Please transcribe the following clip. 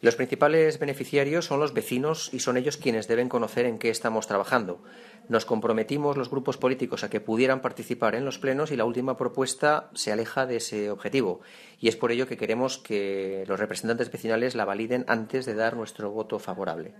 Los principales beneficiarios son los vecinos y son ellos quienes deben conocer en qué estamos trabajando. Nos comprometimos los grupos políticos a que pudieran participar en los plenos y la última propuesta se aleja de ese objetivo. Y es por ello que queremos que los representantes vecinales la validen antes de dar nuestro voto favorable.